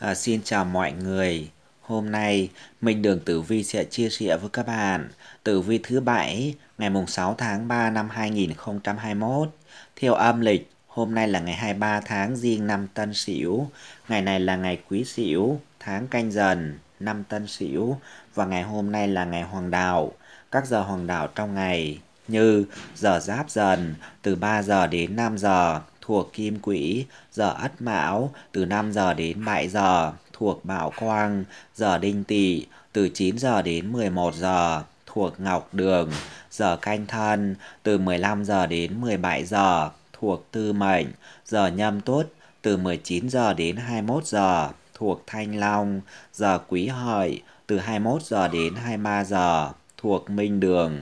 À, xin chào mọi người. Hôm nay mình Đường Tử Vi sẽ chia sẻ với các bạn Tử Vi thứ bảy ngày mùng 6 tháng 3 năm 2021. Theo âm lịch, hôm nay là ngày 23 tháng Giêng năm Tân Sửu. Ngày này là ngày Quý Sửu, tháng Canh Dần, năm Tân Sửu và ngày hôm nay là ngày Hoàng đạo. Các giờ Hoàng đạo trong ngày như giờ Giáp Dần từ 3 giờ đến 5 giờ, thuộc Kim Quỹ, giờ Ất Mão từ 5 giờ đến 7 giờ thuộc Bảo Quang, giờ Đinh Tỵ từ 9 giờ đến 11 giờ thuộc Ngọc Đường, giờ Canh Thân từ 15 giờ đến 17 giờ thuộc Tư Mệnh, giờ Nhâm Tuất từ 19 giờ đến 21 giờ thuộc Thanh Long, giờ Quý Hợi từ 21 giờ đến 23 giờ thuộc Minh Đường.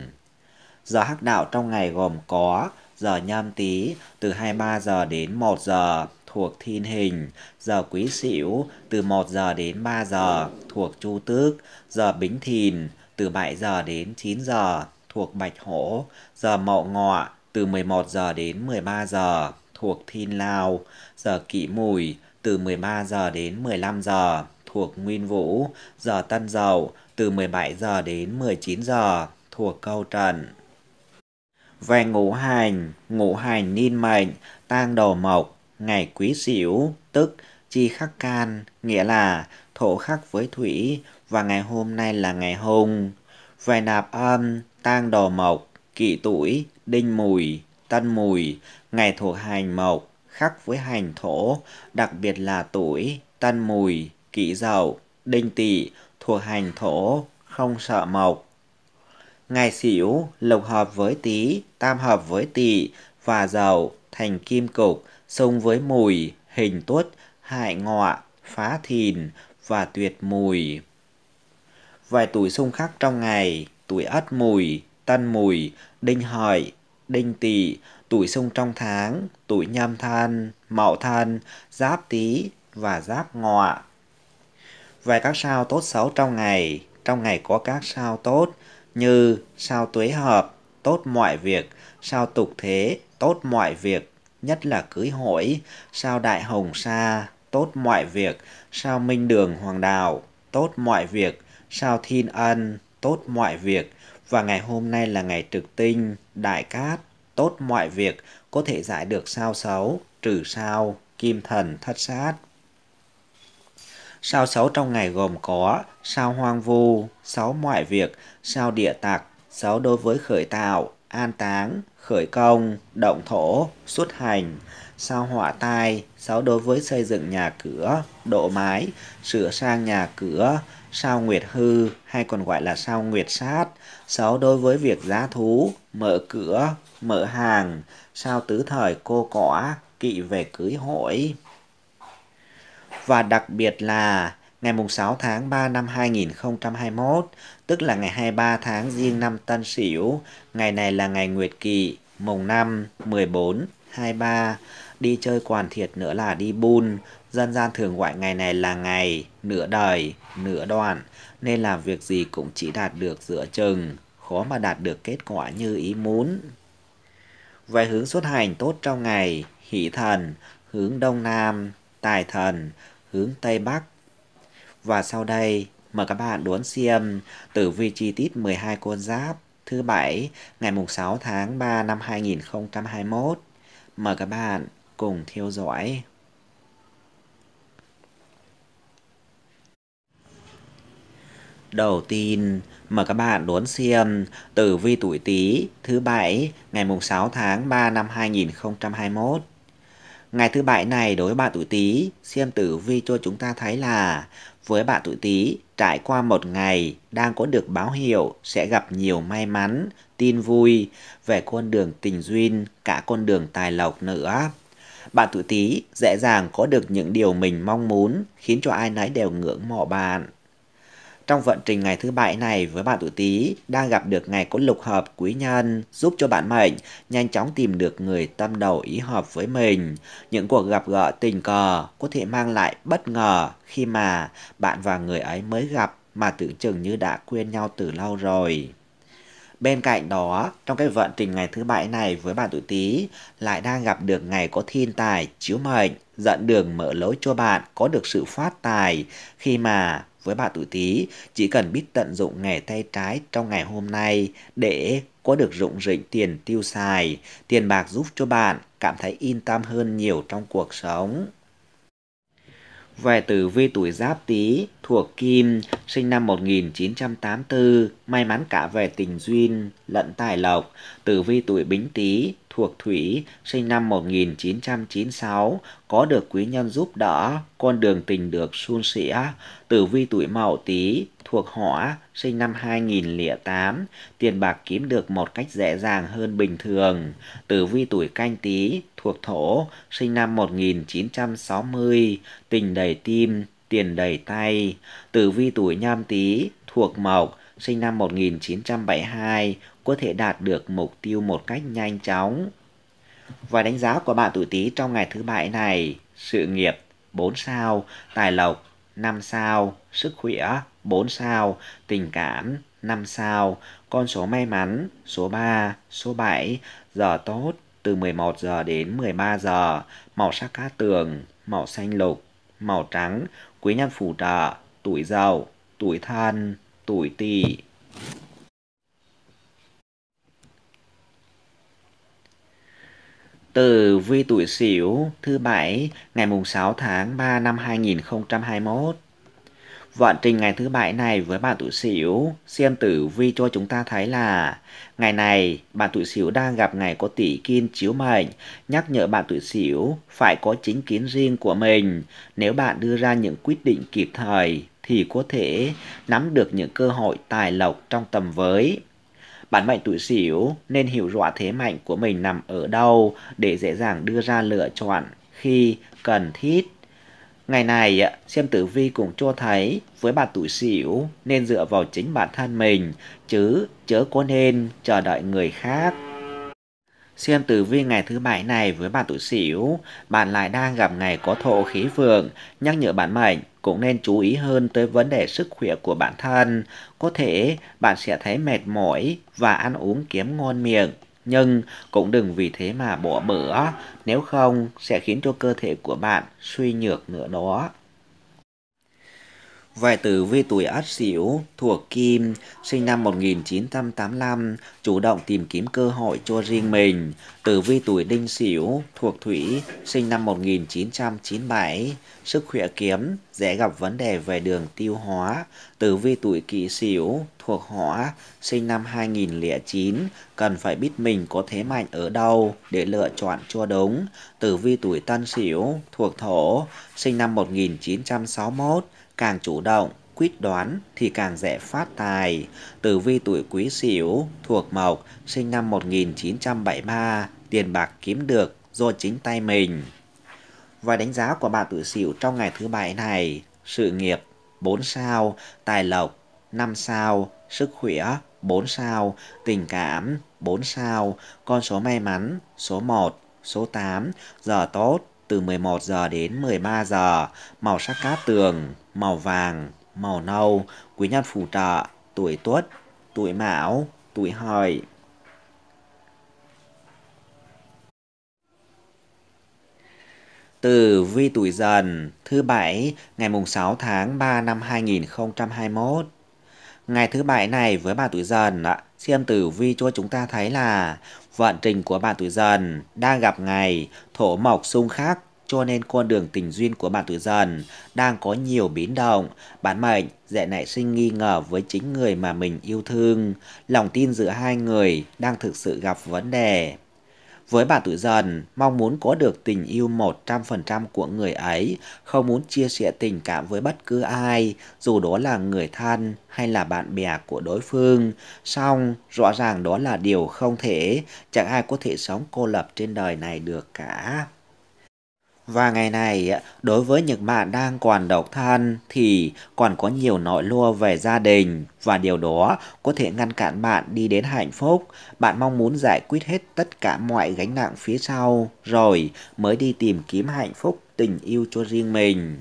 Giờ hắc đạo trong ngày gồm có giờ nhâm tý từ 23 giờ đến 1 giờ thuộc thiên hình, giờ quý sửu từ 1 giờ đến 3 giờ thuộc chu tước, giờ bính thìn từ 7 giờ đến 9 giờ thuộc bạch hổ, giờ mậu ngọ từ 11 giờ đến 13 giờ thuộc thiên lao, giờ kỷ mùi từ 13 giờ đến 15 giờ thuộc nguyên vũ, giờ tân dậu từ 17 giờ đến 19 giờ thuộc câu trần. Về ngũ hành, ngũ hành niên mệnh, tang đầu mộc, ngày quý sửu tức chi khắc can, nghĩa là thổ khắc với thủy và ngày hôm nay là ngày hùng Về nạp âm, tang đầu mộc, kỵ tuổi, đinh mùi, tân mùi, ngày thuộc hành mộc, khắc với hành thổ, đặc biệt là tuổi, tân mùi, kỵ dậu, đinh tỵ thuộc hành thổ, không sợ mộc ngày xỉu lục hợp với tý tam hợp với tỵ và dậu thành kim cục, xung với mùi, hình tuất, hại ngọ, phá thìn và tuyệt mùi. Vài tuổi xung khắc trong ngày, tuổi ất mùi, tân mùi, đinh hợi, đinh tỵ, tuổi xung trong tháng, tuổi nhâm thân, mậu thân, giáp tý và giáp ngọ. Vài các sao tốt xấu trong ngày, trong ngày có các sao tốt, như sao tuế hợp, tốt mọi việc, sao tục thế, tốt mọi việc, nhất là cưới hỏi, sao đại hồng sa, tốt mọi việc, sao minh đường hoàng đạo, tốt mọi việc, sao thiên ân, tốt mọi việc, và ngày hôm nay là ngày trực tinh, đại cát, tốt mọi việc, có thể giải được sao xấu, trừ sao, kim thần thất sát. Sao xấu trong ngày gồm có sao hoang vu, sáu mọi việc, sao địa tạc, sáu đối với khởi tạo, an táng, khởi công, động thổ, xuất hành, sao họa tai, sao đối với xây dựng nhà cửa, độ mái, sửa sang nhà cửa, sao nguyệt hư hay còn gọi là sao nguyệt sát, sao đối với việc giá thú, mở cửa, mở hàng, sao tứ thời cô cỏ, kỵ về cưới hỏi và đặc biệt là ngày 6 tháng 3 năm 2021, tức là ngày 23 tháng riêng năm Tân Sửu, ngày này là ngày Nguyệt Kỵ, mùng 5, 14, 23, đi chơi quàn thiệt nữa là đi bùn dân gian thường gọi ngày này là ngày nửa đời, nửa đoạn, nên làm việc gì cũng chỉ đạt được giữa chừng, khó mà đạt được kết quả như ý muốn. Về hướng xuất hành tốt trong ngày, hỷ thần, hướng đông nam, tài thần, hướng Tây Bắc. Và sau đây, mời các bạn đón xem tử vi chi tiết 12 con giáp thứ Bảy ngày 6 tháng 3 năm 2021. Mời các bạn cùng theo dõi. Đầu tiên, mời các bạn đón xem tử vi tuổi Tý thứ Bảy ngày 6 tháng 3 năm 2021. Ngày thứ bảy này đối với bạn tuổi Tý, xem tử vi cho chúng ta thấy là với bạn tuổi Tý, trải qua một ngày đang có được báo hiệu sẽ gặp nhiều may mắn, tin vui về con đường tình duyên, cả con đường tài lộc nữa. Bạn tuổi Tý dễ dàng có được những điều mình mong muốn, khiến cho ai nấy đều ngưỡng mộ bạn. Trong vận trình ngày thứ bảy này với bạn tuổi Tý đang gặp được ngày có lục hợp quý nhân giúp cho bạn mệnh nhanh chóng tìm được người tâm đầu ý hợp với mình. Những cuộc gặp gỡ tình cờ có thể mang lại bất ngờ khi mà bạn và người ấy mới gặp mà tưởng chừng như đã quên nhau từ lâu rồi. Bên cạnh đó, trong cái vận trình ngày thứ bảy này với bạn tuổi Tý lại đang gặp được ngày có thiên tài chiếu mệnh, dẫn đường mở lối cho bạn có được sự phát tài khi mà với bạn tuổi Tý chỉ cần biết tận dụng nghề tay trái trong ngày hôm nay để có được rụng rỉnh tiền tiêu xài, tiền bạc giúp cho bạn cảm thấy yên tâm hơn nhiều trong cuộc sống. Về tử vi tuổi Giáp Tý thuộc Kim, sinh năm 1984, may mắn cả về tình duyên lẫn tài lộc. Tử vi tuổi Bính Tý thuộc Thủy, sinh năm 1996, có được quý nhân giúp đỡ, con đường tình được suôn sẻ. Tử vi tuổi Mậu Tý, thuộc Hỏa, sinh năm 2008, tiền bạc kiếm được một cách dễ dàng hơn bình thường. Tử vi tuổi Canh Tý, thuộc Thổ, sinh năm 1960, tình đầy tim, tiền đầy tay. Tử vi tuổi Nhâm Tý, thuộc Mộc, sinh năm 1972, có thể đạt được mục tiêu một cách nhanh chóng. Và đánh giá của bạn tuổi Tý trong ngày thứ bảy này, sự nghiệp 4 sao, tài lộc 5 sao, sức khỏe 4 sao, tình cảm 5 sao, con số may mắn số 3, số 7, giờ tốt từ 11 giờ đến 13 giờ, màu sắc cá tường, màu xanh lục, màu trắng, quý nhân phù trợ, tuổi giàu, tuổi thân, tuổi tỵ. Tử vi tuổi Sửu thứ bảy ngày mùng 6 tháng 3 năm 2021. Vận trình ngày thứ bảy này với bạn tuổi Sửu xem tử vi cho chúng ta thấy là ngày này bạn tuổi Sửu đang gặp ngày có tỷ kim chiếu mệnh, nhắc nhở bạn tuổi Sửu phải có chính kiến riêng của mình. Nếu bạn đưa ra những quyết định kịp thời thì có thể nắm được những cơ hội tài lộc trong tầm với Bản mệnh tuổi sửu nên hiểu rõ thế mạnh của mình nằm ở đâu để dễ dàng đưa ra lựa chọn khi cần thiết. Ngày này, xem tử vi cũng cho thấy với bà tuổi sửu nên dựa vào chính bản thân mình chứ chớ có nên chờ đợi người khác. Xem tử vi ngày thứ bảy này với bạn tuổi Sửu, bạn lại đang gặp ngày có thổ khí vượng, nhắc nhở bạn mệnh cũng nên chú ý hơn tới vấn đề sức khỏe của bản thân. Có thể bạn sẽ thấy mệt mỏi và ăn uống kiếm ngon miệng, nhưng cũng đừng vì thế mà bỏ bữa, nếu không sẽ khiến cho cơ thể của bạn suy nhược nữa đó. Vệ tử Vi Tuổi Ất Sửu thuộc Kim, sinh năm 1985, chủ động tìm kiếm cơ hội cho riêng mình. Tử Vi Tuổi Đinh Sửu thuộc Thủy, sinh năm 1997, sức khỏe kém, dễ gặp vấn đề về đường tiêu hóa. Tử Vi Tuổi Kỷ Sửu thuộc Hỏa, sinh năm 2009, cần phải biết mình có thế mạnh ở đâu để lựa chọn cho đúng. Tử Vi Tuổi Tân Sửu thuộc Thổ, sinh năm 1961, càng chủ động, quyết đoán thì càng dễ phát tài. Tử vi tuổi quý sửu thuộc mộc, sinh năm 1973, tiền bạc kiếm được do chính tay mình. Và đánh giá của bạn tuổi sửu trong ngày thứ bảy này, sự nghiệp 4 sao, tài lộc 5 sao, sức khỏe 4 sao, tình cảm 4 sao, con số may mắn số 1, số 8, giờ tốt từ 11 giờ đến 13 giờ, màu sắc cát tường màu vàng, màu nâu, quý nhân phù trợ, tuổi tuất, tuổi mão, tuổi hợi. Từ vi tuổi dần thứ bảy ngày mùng 6 tháng 3 năm 2021. Ngày thứ bảy này với bà tuổi dần xem tử vi cho chúng ta thấy là vận trình của bà tuổi dần đang gặp ngày thổ mộc xung khắc cho nên con đường tình duyên của bạn tuổi dần đang có nhiều biến động. Bạn mệnh dễ nảy sinh nghi ngờ với chính người mà mình yêu thương. Lòng tin giữa hai người đang thực sự gặp vấn đề. Với bạn tuổi dần, mong muốn có được tình yêu 100% của người ấy, không muốn chia sẻ tình cảm với bất cứ ai, dù đó là người thân hay là bạn bè của đối phương. Song, rõ ràng đó là điều không thể, chẳng ai có thể sống cô lập trên đời này được cả. Và ngày này, đối với những bạn đang còn độc thân thì còn có nhiều nỗi lo về gia đình và điều đó có thể ngăn cản bạn đi đến hạnh phúc. Bạn mong muốn giải quyết hết tất cả mọi gánh nặng phía sau rồi mới đi tìm kiếm hạnh phúc tình yêu cho riêng mình.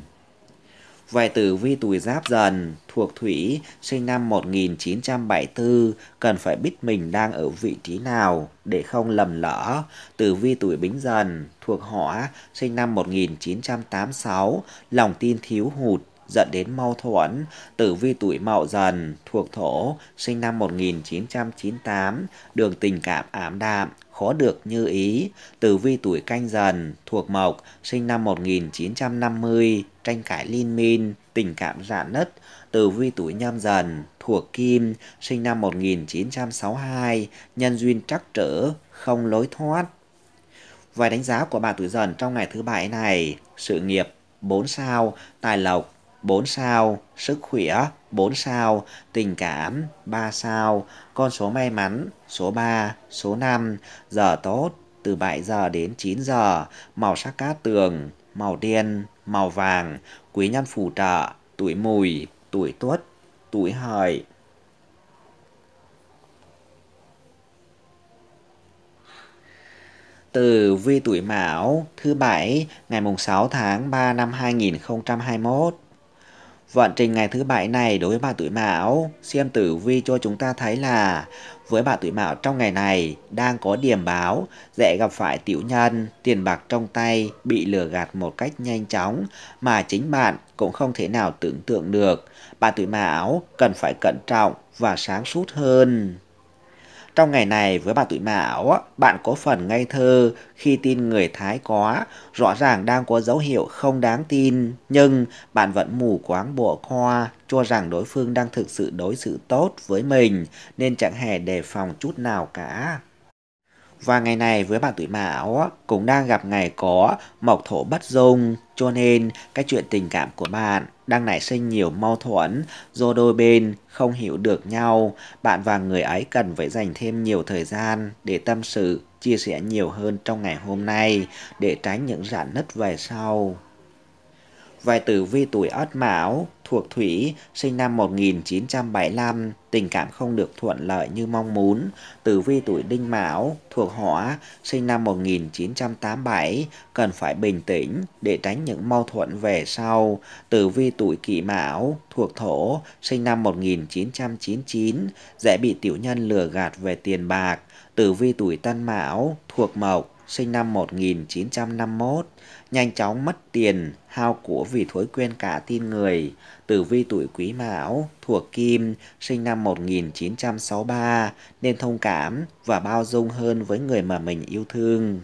Về tử vi tuổi giáp dần, thuộc thủy, sinh năm 1974, cần phải biết mình đang ở vị trí nào để không lầm lỡ. Tử vi tuổi bính dần, thuộc hỏa, sinh năm 1986, lòng tin thiếu hụt, dẫn đến mâu thuẫn. Tử vi tuổi mậu dần, thuộc thổ, sinh năm 1998, đường tình cảm ám đạm, khó được như ý, Từ vi tuổi canh dần, thuộc mộc, sinh năm 1950, tranh cãi liên minh, tình cảm rạn nứt, Từ vi tuổi nhâm dần, thuộc kim, sinh năm 1962, nhân duyên trắc trở, không lối thoát. Vài đánh giá của bà tuổi dần trong ngày thứ bảy này, sự nghiệp 4 sao, tài lộc 4 sao, sức khỏe 4 sao, tình cảm 3 sao, con số may mắn số 3, số 5, giờ tốt từ 7 giờ đến 9 giờ, màu sắc cát tường, màu đen, màu vàng, quý nhân phù trợ, tuổi mùi, tuổi tuất, tuổi hợi. Từ vi tuổi Mão thứ bảy ngày mùng 6 tháng 3 năm 2021 Vận trình ngày thứ bảy này đối với bà tuổi mão, xem tử vi cho chúng ta thấy là với bà tuổi mão trong ngày này đang có điểm báo dễ gặp phải tiểu nhân, tiền bạc trong tay bị lừa gạt một cách nhanh chóng mà chính bạn cũng không thể nào tưởng tượng được. Bà tuổi mão cần phải cẩn trọng và sáng suốt hơn. Trong ngày này với bà tuổi mão, bạn có phần ngây thơ khi tin người Thái quá rõ ràng đang có dấu hiệu không đáng tin, nhưng bạn vẫn mù quáng bộ khoa, cho rằng đối phương đang thực sự đối xử tốt với mình nên chẳng hề đề phòng chút nào cả. Và ngày này với bạn tuổi mão cũng đang gặp ngày có mộc thổ bất dung, cho nên cái chuyện tình cảm của bạn đang nảy sinh nhiều mâu thuẫn do đôi bên không hiểu được nhau. Bạn và người ấy cần phải dành thêm nhiều thời gian để tâm sự, chia sẻ nhiều hơn trong ngày hôm nay để tránh những rạn nứt về sau. Vài tử vi tuổi Ất Mão, thuộc Thủy, sinh năm 1975, tình cảm không được thuận lợi như mong muốn. Tử vi tuổi Đinh Mão, thuộc Hỏa, sinh năm 1987, cần phải bình tĩnh để tránh những mâu thuẫn về sau. Tử vi tuổi Kỷ Mão, thuộc Thổ, sinh năm 1999, dễ bị tiểu nhân lừa gạt về tiền bạc. Tử vi tuổi Tân Mão, thuộc Mộc, sinh năm 1951, nhanh chóng mất tiền, hao của vì thói quen cả tin người. Tử vi tuổi quý mão, thuộc kim, sinh năm 1963, nên thông cảm và bao dung hơn với người mà mình yêu thương.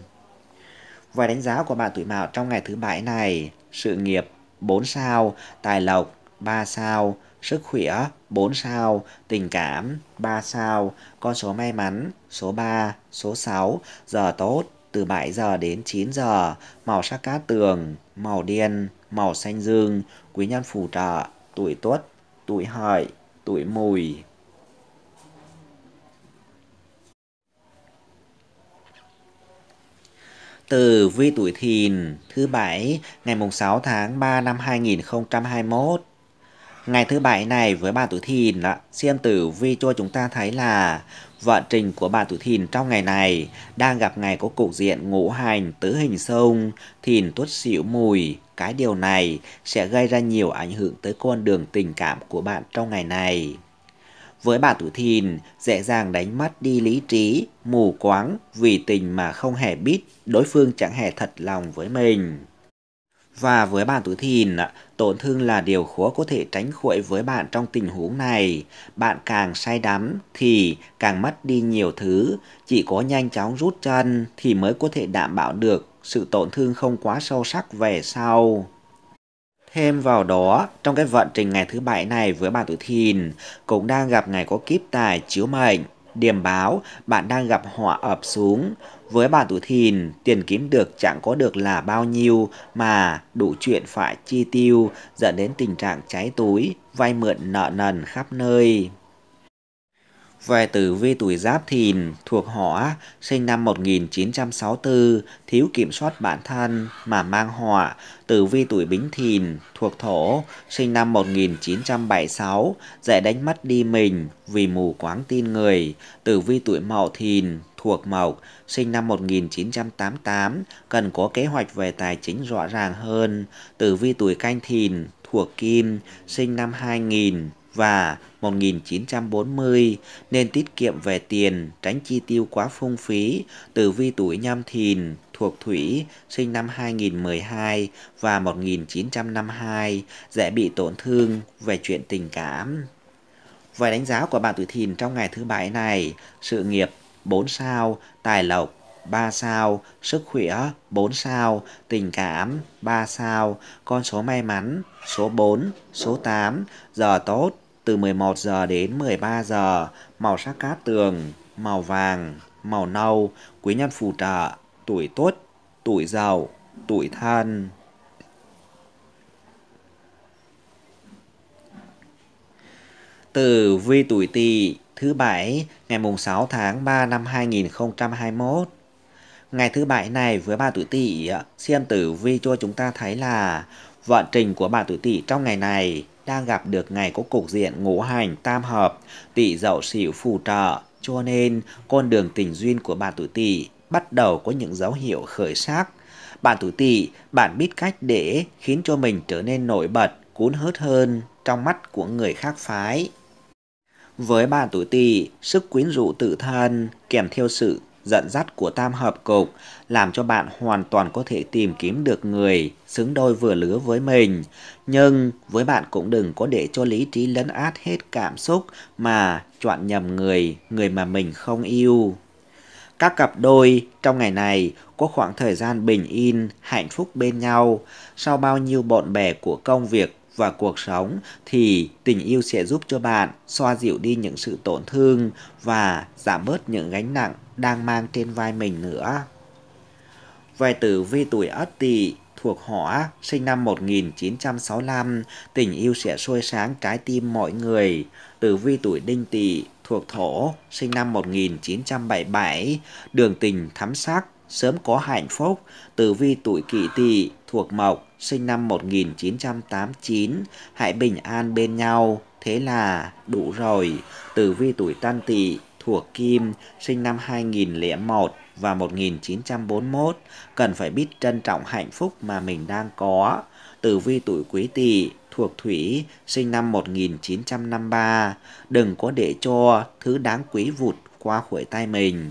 Và đánh giá của bạn tuổi mão trong ngày thứ bảy này, sự nghiệp 4 sao, tài lộc 3 sao, sức khỏe 4 sao, tình cảm 3 sao, con số may mắn số 3, số 6, giờ tốt từ 7 giờ đến 9 giờ, màu sắc cát tường, màu đen, màu xanh dương, quý nhân phù trợ, tuổi tuất, tuổi hợi, tuổi mùi. Từ vi tuổi thìn thứ bảy ngày mùng 6 tháng 3 năm 2021. Ngày thứ bảy này với bà tuổi thìn ạ, xem tử vi cho chúng ta thấy là vận trình của bà tuổi thìn trong ngày này đang gặp ngày có cục diện ngũ hành tứ hình sông, thìn tuất xỉu mùi. Cái điều này sẽ gây ra nhiều ảnh hưởng tới con đường tình cảm của bạn trong ngày này. Với bà tuổi thìn, dễ dàng đánh mất đi lý trí, mù quáng, vì tình mà không hề biết đối phương chẳng hề thật lòng với mình. Và với bạn tuổi thìn, tổn thương là điều khó có thể tránh khỏi với bạn trong tình huống này. Bạn càng say đắm thì càng mất đi nhiều thứ, chỉ có nhanh chóng rút chân thì mới có thể đảm bảo được sự tổn thương không quá sâu sắc về sau. Thêm vào đó, trong cái vận trình ngày thứ bảy này với bạn tuổi thìn, cũng đang gặp ngày có kiếp tài chiếu mệnh, điểm báo bạn đang gặp họa ập xuống. Với bà tuổi thìn, tiền kiếm được chẳng có được là bao nhiêu mà đủ chuyện phải chi tiêu dẫn đến tình trạng cháy túi, vay mượn nợ nần khắp nơi. Về tử vi tuổi Giáp Thìn thuộc Hỏa, sinh năm 1964, thiếu kiểm soát bản thân mà mang họa. Tử vi tuổi Bính Thìn thuộc Thổ, sinh năm 1976, dễ đánh mất đi mình vì mù quáng tin người. Tử vi tuổi Mậu Thìn thuộc Mộc, sinh năm 1988, cần có kế hoạch về tài chính rõ ràng hơn. Tử vi tuổi Canh Thìn thuộc Kim, sinh năm 2000, và 1940 nên tiết kiệm về tiền, tránh chi tiêu quá phung phí. Tử vi tuổi Nhâm Thìn thuộc Thủy sinh năm 2012 và 1952 dễ bị tổn thương về chuyện tình cảm. Về đánh giá của bạn tuổi Thìn trong ngày thứ bảy này, sự nghiệp 4 sao, tài lộc 3 sao, sức khỏe 4 sao, tình cảm 3 sao, con số may mắn số 4, số 8, giờ tốt từ 11 giờ đến 13 giờ, màu sắc cát tường, màu vàng, màu nâu, quý nhân phù trợ, tuổi tốt, tuổi giàu, tuổi thân. Từ vi tuổi tỵ thứ bảy ngày mùng 6 tháng 3 năm 2021. Ngày thứ bảy này với bà tuổi tỵ xem tử vi cho chúng ta thấy là vận trình của bà tuổi tỵ trong ngày này đang gặp được ngày có cục diện ngũ hành tam hợp, tỵ dậu sửu phù trợ, cho nên con đường tình duyên của bạn tuổi tỵ bắt đầu có những dấu hiệu khởi sắc. Bạn tuổi tỵ, bạn biết cách để khiến cho mình trở nên nổi bật, cuốn hút hơn trong mắt của người khác phái. Với bạn tuổi tỵ, sức quyến rũ tự thân kèm theo sự dẫn dắt của tam hợp cục làm cho bạn hoàn toàn có thể tìm kiếm được người xứng đôi vừa lứa với mình. Nhưng với bạn cũng đừng có để cho lý trí lấn át hết cảm xúc mà chọn nhầm người, người mà mình không yêu. Các cặp đôi trong ngày này có khoảng thời gian bình yên, hạnh phúc bên nhau sau bao nhiêu bộn bề của công việc và cuộc sống thì tình yêu sẽ giúp cho bạn xoa dịu đi những sự tổn thương và giảm bớt những gánh nặng đang mang trên vai mình nữa. Về tử vi tuổi Ất Tỵ thuộc Hỏa, sinh năm 1965, tình yêu sẽ sôi sáng trái tim mọi người. Tử vi tuổi Đinh Tỵ thuộc Thổ, sinh năm 1977, đường tình thắm sắc, sớm có hạnh phúc. Tử vi tuổi kỷ tỵ thuộc mộc, sinh năm 1989, hãy bình an bên nhau, thế là đủ rồi. Tử vi tuổi Tân Tỵ thuộc Kim, sinh năm 2001 và 1941, cần phải biết trân trọng hạnh phúc mà mình đang có. Tử vi tuổi Quý Tỵ thuộc Thủy, sinh năm 1953, đừng có để cho thứ đáng quý vụt qua khỏi tay mình.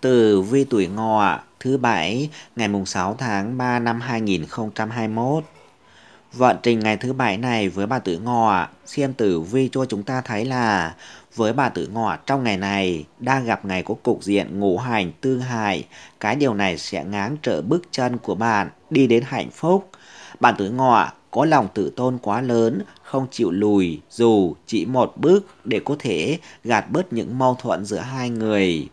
từ vi tuổi ngọ thứ bảy ngày mùng 6 tháng 3 năm 2021. Vận trình ngày thứ bảy này với bà tử ngọ, xem tử vi cho chúng ta thấy là với bà tử ngọ trong ngày này đang gặp ngày có cục diện ngũ hành tương hại, cái điều này sẽ ngáng trở bước chân của bạn đi đến hạnh phúc. Bạn tử ngọ có lòng tự tôn quá lớn, không chịu lùi dù chỉ một bước để có thể gạt bớt những mâu thuẫn giữa hai người.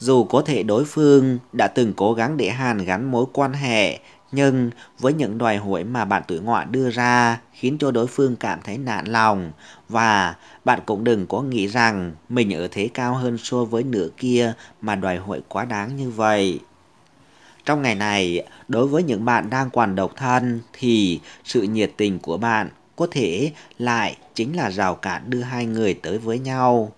Dù có thể đối phương đã từng cố gắng để Hàn gắn mối quan hệ, nhưng với những đòi hỏi mà bạn tuổi ngọ đưa ra khiến cho đối phương cảm thấy nản lòng và bạn cũng đừng có nghĩ rằng mình ở thế cao hơn so với nửa kia mà đòi hỏi quá đáng như vậy. Trong ngày này, đối với những bạn đang còn độc thân thì sự nhiệt tình của bạn có thể lại chính là rào cản đưa hai người tới với nhau.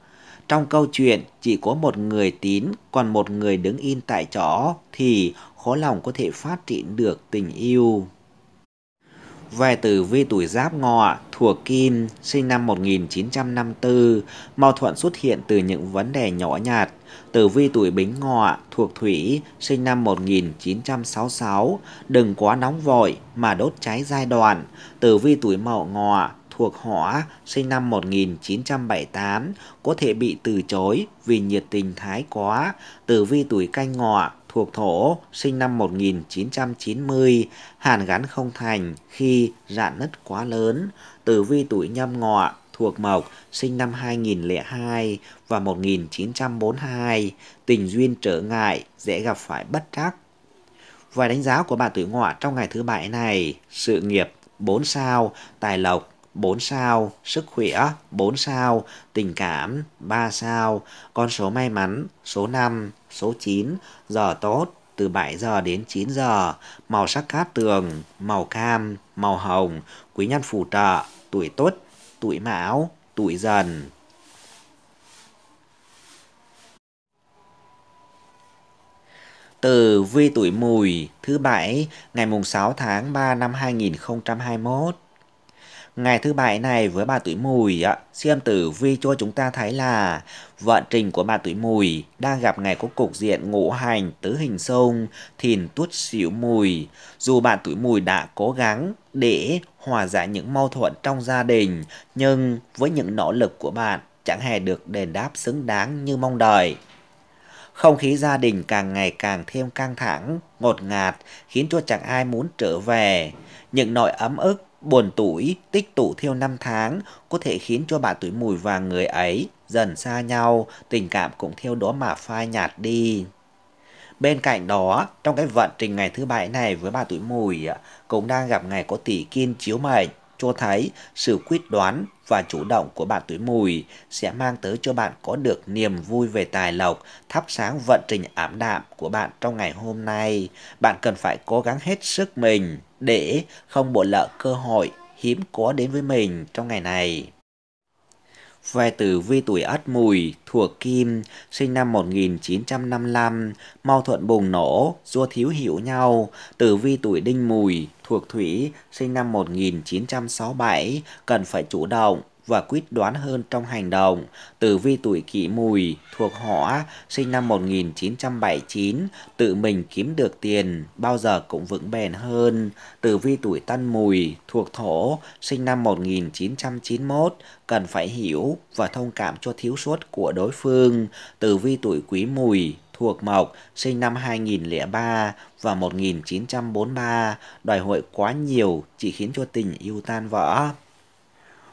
Trong câu chuyện chỉ có một người tín còn một người đứng in tại chỗ thì khó lòng có thể phát triển được tình yêu. Về tử vi tuổi giáp ngọ, thuộc kim, sinh năm 1954, mâu thuẫn xuất hiện từ những vấn đề nhỏ nhặt. Tử vi tuổi bính ngọ, thuộc thủy, sinh năm 1966, đừng quá nóng vội mà đốt cháy giai đoạn. Tử vi tuổi mậu ngọ, thuộc họ sinh năm 1978 có thể bị từ chối vì nhiệt tình thái quá. Tử vi tuổi canh ngọ thuộc thổ sinh năm 1990 hàn gắn không thành khi rạn nứt quá lớn. Tử vi tuổi nhâm ngọ thuộc mộc sinh năm 2002 và 1942 tình duyên trở ngại dễ gặp phải bất trắc. Vài đánh giá của bà tuổi ngọ trong ngày thứ bảy này, sự nghiệp 4 sao, tài lộc 4 sao, sức khỏe 4 sao, tình cảm 3 sao, con số may mắn số 5, số 9, giờ tốt từ 7 giờ đến 9 giờ, màu sắc cát tường, màu cam, màu hồng, quý nhân phù trợ, tuổi tốt, tuổi mão, tuổi dần. Từ vi tuổi mùi thứ bảy ngày mùng 6 tháng 3 năm 2021 Ngày thứ bảy này với bà tuổi mùi, ạ, xem tử vi cho chúng ta thấy là vận trình của bà tuổi mùi đang gặp ngày có cục diện ngũ hành tứ hình sông, thìn tuất xỉu mùi. Dù bạn tuổi mùi đã cố gắng để hòa giải những mâu thuẫn trong gia đình, nhưng với những nỗ lực của bạn chẳng hề được đền đáp xứng đáng như mong đợi. Không khí gia đình càng ngày càng thêm căng thẳng, ngột ngạt, khiến cho chẳng ai muốn trở về. Những nỗi ấm ức buồn tủi, tích tụ theo năm tháng có thể khiến cho bà tuổi mùi và người ấy dần xa nhau, tình cảm cũng theo đó mà phai nhạt đi. Bên cạnh đó, trong cái vận trình ngày thứ bảy này với bà tuổi mùi cũng đang gặp ngày có tỷ kiên chiếu mệnh, cho thấy sự quyết đoán và chủ động của bạn tuổi mùi sẽ mang tới cho bạn có được niềm vui về tài lộc, thắp sáng vận trình ảm đạm của bạn trong ngày hôm nay. Bạn cần phải cố gắng hết sức mình để không bỏ lỡ cơ hội hiếm có đến với mình trong ngày này. Về tử vi tuổi Ất Mùi, thuộc Kim, sinh năm 1955, mau thuận bùng nổ, do thiếu hiểu nhau. Tử vi tuổi Đinh Mùi, thuộc Thủy, sinh năm 1967, cần phải chủ động, và quyết đoán hơn trong hành động. Tử vi tuổi kỷ mùi thuộc họ sinh năm 1979 tự mình kiếm được tiền bao giờ cũng vững bền hơn. Tử vi tuổi tân mùi thuộc thổ sinh năm 1991 cần phải hiểu và thông cảm cho thiếu sót của đối phương. Tử vi tuổi quý mùi thuộc Mộc, sinh năm 2003 và 1943, đòi hỏi quá nhiều chỉ khiến cho tình yêu tan vỡ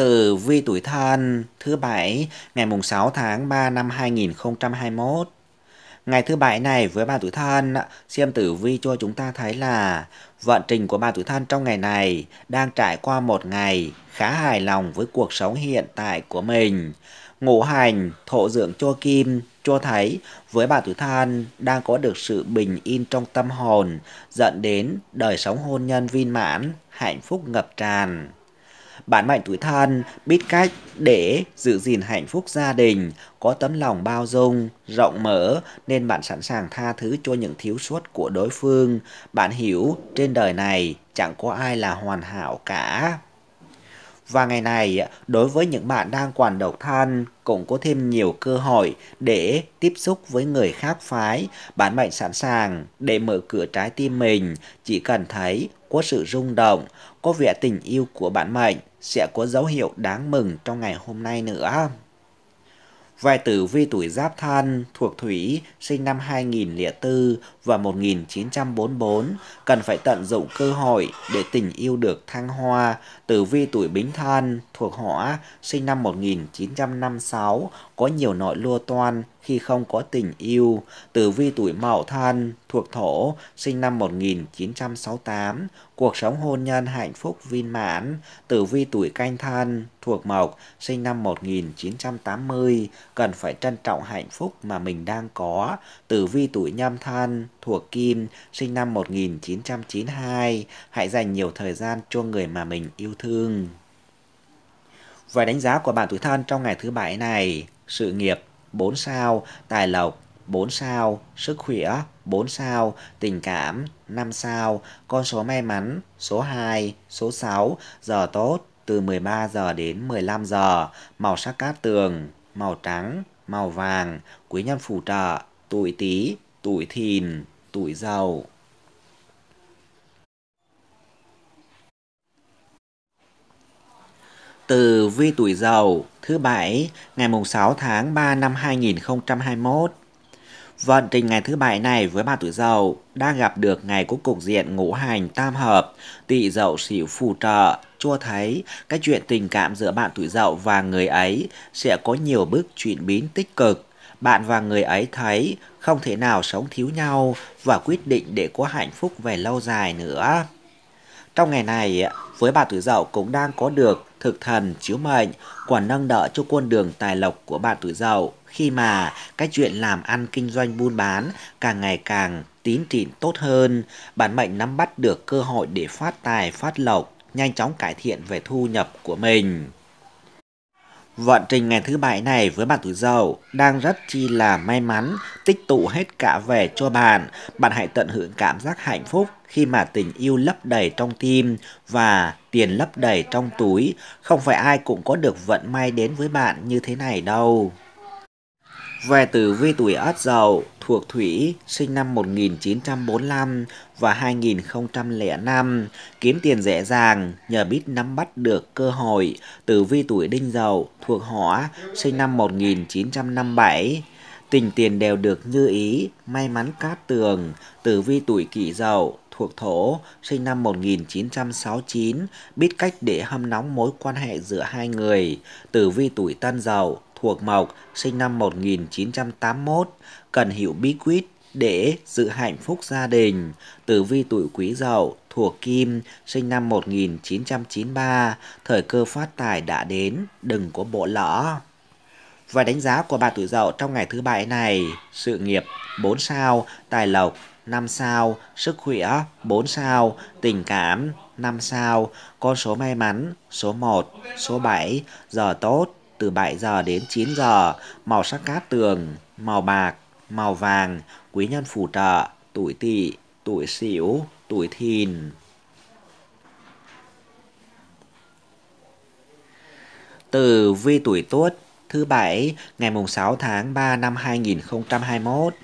Tử vi tuổi thân thứ bảy ngày mùng 6 tháng 3 năm 2021. Ngày thứ bảy này với ba tuổi thân, xem tử vi cho chúng ta thấy là vận trình của ba tuổi thân trong ngày này đang trải qua một ngày khá hài lòng với cuộc sống hiện tại của mình. Ngũ hành, thổ dưỡng cho kim cho thấy với bà tuổi thân đang có được sự bình yên trong tâm hồn dẫn đến đời sống hôn nhân viên mãn, hạnh phúc ngập tràn. Bạn Mạnh Túi thân, biết cách để giữ gìn hạnh phúc gia đình, có tấm lòng bao dung, rộng mở nên bạn sẵn sàng tha thứ cho những thiếu sót của đối phương. Bạn hiểu trên đời này chẳng có ai là hoàn hảo cả. Và ngày này, đối với những bạn đang quản độc thân cũng có thêm nhiều cơ hội để tiếp xúc với người khác phái. Bạn mệnh sẵn sàng để mở cửa trái tim mình, chỉ cần thấy có sự rung động, có vẻ tình yêu của bạn mệnh sẽ có dấu hiệu đáng mừng trong ngày hôm nay nữa. Vai tử vi tuổi Giáp Than thuộc Thủy sinh năm 2004 và 1944 cần phải tận dụng cơ hội để tình yêu được thăng hoa. Tử vi tuổi Bính Than thuộc Hỏa sinh năm 1956 có nhiều nỗi lo toan khi không có tình yêu. Tử vi tuổi Mậu Thân, thuộc thổ, sinh năm 1968, cuộc sống hôn nhân hạnh phúc viên mãn. Tử vi tuổi Canh Thân, thuộc mộc, sinh năm 1980, cần phải trân trọng hạnh phúc mà mình đang có. Tử vi tuổi Nhâm Thân, thuộc kim, sinh năm 1992, hãy dành nhiều thời gian cho người mà mình yêu thương. Và đánh giá của bạn tuổi thân trong ngày thứ bảy này sự nghiệp 4 sao, tài lộc 4 sao, sức khỏe 4 sao, tình cảm 5 sao, con số may mắn số 2, số 6, giờ tốt từ 13 giờ đến 15 giờ, màu sắc cát tường, màu trắng, màu vàng, quý nhân phù trợ, tuổi Tý, tuổi Thìn, tuổi Dậu. Từ Vi Tuổi Dậu thứ Bảy ngày mùng 6 tháng 3 năm 2021. Vận trình ngày thứ Bảy này với ba tuổi Dậu đang gặp được ngày của cục diện ngũ hành tam hợp, tỵ Dậu xỉu phù trợ, cho thấy cái chuyện tình cảm giữa bạn tuổi Dậu và người ấy sẽ có nhiều bước chuyển biến tích cực. Bạn và người ấy thấy không thể nào sống thiếu nhau và quyết định để có hạnh phúc về lâu dài nữa. Trong ngày này, với bà tuổi Dậu cũng đang có được thực thần chiếu mệnh quả nâng đỡ cho con đường tài lộc của bạn tuổi dậu khi mà cái chuyện làm ăn kinh doanh buôn bán càng ngày càng tín tịn tốt hơn bản mệnh nắm bắt được cơ hội để phát tài phát lộc nhanh chóng cải thiện về thu nhập của mình Vận trình ngày thứ bảy này với bạn tuổi dậu đang rất chi là may mắn, tích tụ hết cả về cho bạn. Bạn hãy tận hưởng cảm giác hạnh phúc khi mà tình yêu lấp đầy trong tim và tiền lấp đầy trong túi. Không phải ai cũng có được vận may đến với bạn như thế này đâu. Về tử vi tuổi Ất Dậu thuộc Thủy, sinh năm 1945 và 2005, kiếm tiền dễ dàng nhờ biết nắm bắt được cơ hội. Tử vi tuổi Đinh Dậu thuộc Hỏa, sinh năm 1957, tình tiền đều được như ý, may mắn cát tường. Tử vi tuổi Kỷ Dậu thuộc thổ, sinh năm 1969, biết cách để hâm nóng mối quan hệ giữa hai người. Tử vi tuổi Tân Dậu thuộc Mộc, sinh năm 1981, cần hiểu bí quyết để giữ hạnh phúc gia đình. Tử vi tuổi quý dậu thuộc Kim, sinh năm 1993, thời cơ phát tài đã đến, đừng có bộ lỡ. Và đánh giá của bà tuổi dậu trong ngày thứ bảy này, sự nghiệp 4 sao, tài lộc 5 sao, sức khỏe 4 sao, tình cảm 5 sao, con số may mắn số 1, số 7, giờ tốt từ 7 giờ đến 9 giờ, màu sắc cát tường, màu bạc, màu vàng, quý nhân phù trợ, tuổi tỵ, tuổi sửu, tuổi thìn. Từ vi tuổi tuất thứ bảy ngày mùng 6 tháng 3 năm 2021.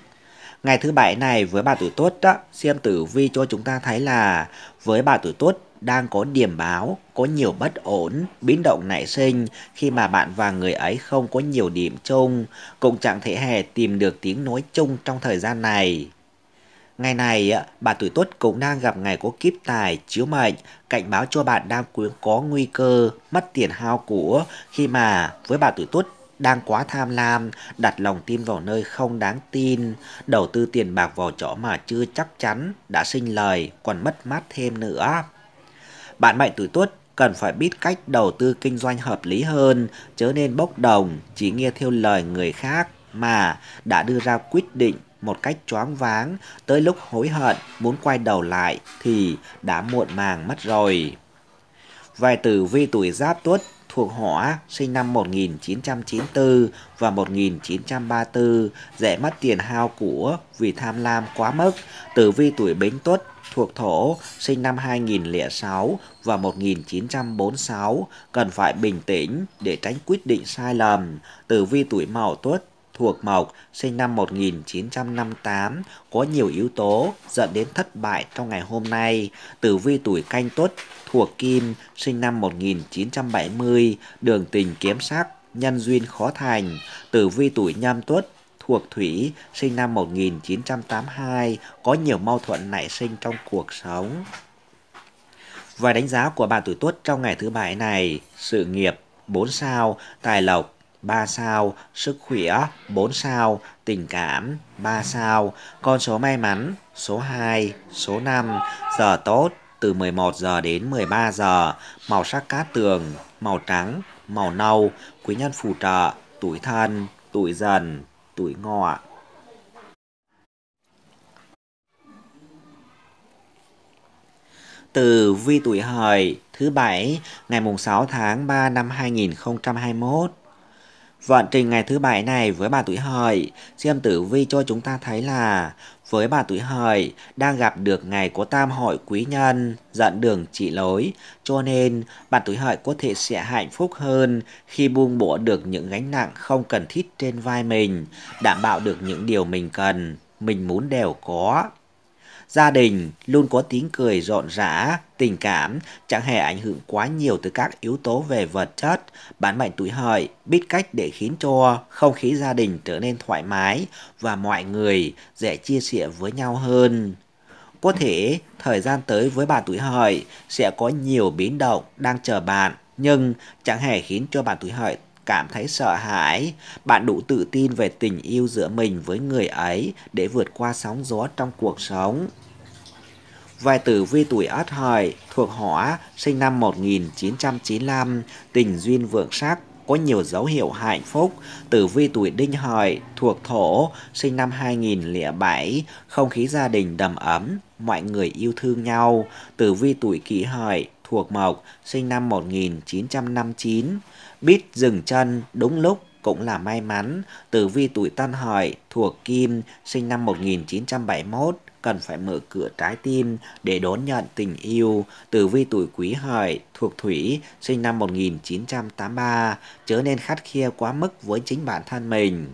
Ngày thứ bảy này với bà tuổi tuất đó, xem tử vi cho chúng ta thấy là với bà tuổi tuất đang có điểm báo có nhiều bất ổn, biến động nảy sinh khi mà bạn và người ấy không có nhiều điểm chung, cũng chẳng thể hề tìm được tiếng nói chung trong thời gian này. Ngày này, bà tuổi tuất cũng đang gặp ngày có kiếp tài, chiếu mệnh, cảnh báo cho bạn đang có nguy cơ mất tiền hao của khi mà với bà tuổi tuất đang quá tham lam, đặt lòng tin vào nơi không đáng tin, đầu tư tiền bạc vào chỗ mà chưa chắc chắn, đã sinh lời, còn mất mát thêm nữa. Bạn mệnh tuổi tuất cần phải biết cách đầu tư kinh doanh hợp lý hơn, chớ nên bốc đồng, chỉ nghe theo lời người khác mà đã đưa ra quyết định một cách choáng váng, tới lúc hối hận muốn quay đầu lại thì đã muộn màng mất rồi. Vài tử vi tuổi Giáp Tuất thuộc Hỏa sinh năm 1994 và 1934 dễ mất tiền hao của vì tham lam quá mức. Tử vi tuổi Bính Tuất thuộc thổ sinh năm 2006 và 1946 cần phải bình tĩnh để tránh quyết định sai lầm. Tử vi tuổi Mậu Tuất thuộc Mộc sinh năm 1958 có nhiều yếu tố dẫn đến thất bại trong ngày hôm nay. Tử vi tuổi Canh Tuất thuộc Kim sinh năm 1970 đường tình kiếm sắc nhân duyên khó thành. Tử vi tuổi Nhâm Tuất thuộc Thủy, sinh năm 1982, có nhiều mâu thuẫn nảy sinh trong cuộc sống. Vài đánh giá của bạn tuổi Tuất trong ngày thứ bảy này, sự nghiệp 4 sao, tài lộc 3 sao, sức khỏe 4 sao, tình cảm 3 sao, con số may mắn số 2, số 5, giờ tốt từ 11 giờ đến 13 giờ, màu sắc cát tường, màu trắng, màu nâu, quý nhân phù trợ, tuổi thân, tuổi dần, tuổi ngọ. Từ vi tuổi hợi thứ bảy ngày mùng 6 tháng 3 năm 2021. Vận trình ngày thứ bảy này với bà tuổi hợi, xem tử vi cho chúng ta thấy là với bà tuổi hợi đang gặp được ngày có tam hội quý nhân dẫn đường chỉ lối cho nên bà tuổi hợi có thể sẽ hạnh phúc hơn khi buông bỏ được những gánh nặng không cần thiết trên vai mình đảm bảo được những điều mình cần mình muốn đều có gia đình luôn có tiếng cười rộn rã, tình cảm chẳng hề ảnh hưởng quá nhiều từ các yếu tố về vật chất. Bản mệnh tuổi hợi biết cách để khiến cho không khí gia đình trở nên thoải mái và mọi người dễ chia sẻ với nhau hơn. Có thể thời gian tới với bạn tuổi hợi sẽ có nhiều biến động đang chờ bạn nhưng chẳng hề khiến cho bạn tuổi hợi cảm thấy sợ hãi, bạn đủ tự tin về tình yêu giữa mình với người ấy để vượt qua sóng gió trong cuộc sống. Vài tử vi tuổi Ất Hợi thuộc Hỏa, sinh năm 1995, tình duyên vượng sắc, có nhiều dấu hiệu hạnh phúc. Tử vi tuổi Đinh Hợi thuộc Thổ, sinh năm 2007, không khí gia đình đầm ấm, mọi người yêu thương nhau. Tử vi tuổi Kỷ Hợi thuộc Mộc, sinh năm 1959. Biết dừng chân đúng lúc cũng là may mắn. Tử vi tuổi Tân Hợi thuộc Kim, sinh năm 1971 cần phải mở cửa trái tim để đón nhận tình yêu. Tử vi tuổi quý hợi thuộc thủy, sinh năm 1983, chớ nên khắt khe quá mức với chính bản thân mình.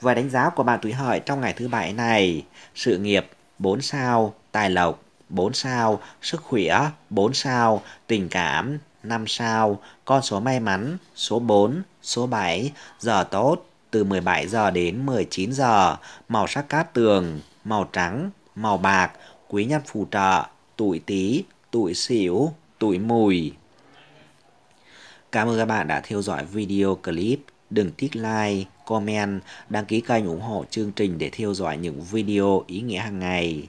Và đánh giá của bạn tuổi hợi trong ngày thứ bảy này, sự nghiệp 4 sao, tài lộc 4 sao, sức khỏe 4 sao, tình cảm 5 sao, con số may mắn số 4, số 7, giờ tốt từ 17 giờ đến 19 giờ, màu sắc cát tường, màu trắng, màu bạc, quý nhân phù trợ, tuổi Tý, tuổi Sửu, tuổi Mùi. Cảm ơn các bạn đã theo dõi video clip. Đừng thích like, comment, đăng ký kênh ủng hộ chương trình để theo dõi những video ý nghĩa hàng ngày.